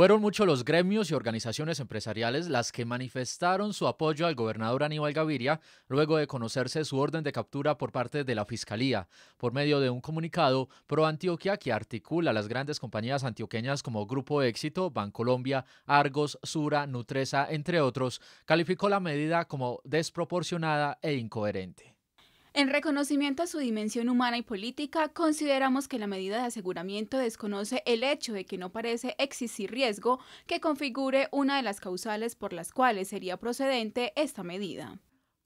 Fueron muchos los gremios y organizaciones empresariales las que manifestaron su apoyo al gobernador Aníbal Gaviria luego de conocerse su orden de captura por parte de la Fiscalía, por medio de un comunicado pro Antioquia que articula las grandes compañías antioqueñas como Grupo Éxito, Bancolombia, Argos, Sura, Nutresa, entre otros, calificó la medida como desproporcionada e incoherente. En reconocimiento a su dimensión humana y política, consideramos que la medida de aseguramiento desconoce el hecho de que no parece existir riesgo que configure una de las causales por las cuales sería procedente esta medida.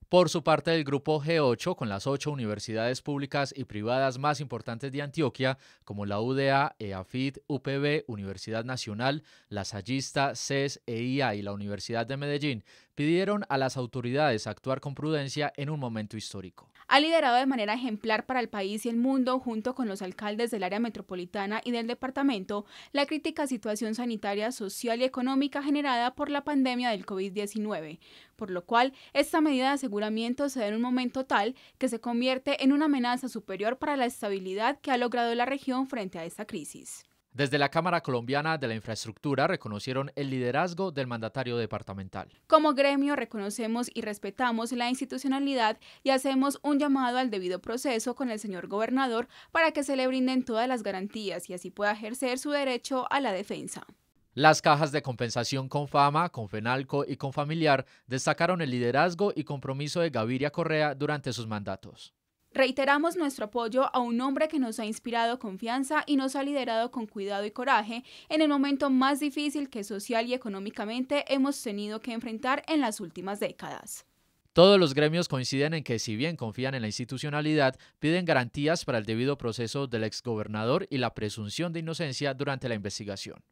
Por su parte, el grupo G8, con las ocho universidades públicas y privadas más importantes de Antioquia, como la UDA, EAFIT, UPB, Universidad Nacional, la Sallista, CES, EIA y la Universidad de Medellín, pidieron a las autoridades actuar con prudencia en un momento histórico. Ha liderado de manera ejemplar para el país y el mundo, junto con los alcaldes del área metropolitana y del departamento, la crítica situación sanitaria, social y económica generada por la pandemia del COVID-19, por lo cual esta medida de aseguramiento se da en un momento tal que se convierte en una amenaza superior para la estabilidad que ha logrado la región frente a esta crisis. Desde la Cámara Colombiana de la Infraestructura reconocieron el liderazgo del mandatario departamental. Como gremio reconocemos y respetamos la institucionalidad y hacemos un llamado al debido proceso con el señor gobernador para que se le brinden todas las garantías y así pueda ejercer su derecho a la defensa. Las cajas de compensación con Fama, con Fenalco y con Familiar destacaron el liderazgo y compromiso de Gaviria Correa durante sus mandatos. Reiteramos nuestro apoyo a un hombre que nos ha inspirado confianza y nos ha liderado con cuidado y coraje en el momento más difícil que social y económicamente hemos tenido que enfrentar en las últimas décadas. Todos los gremios coinciden en que, si bien confían en la institucionalidad, piden garantías para el debido proceso del exgobernador y la presunción de inocencia durante la investigación.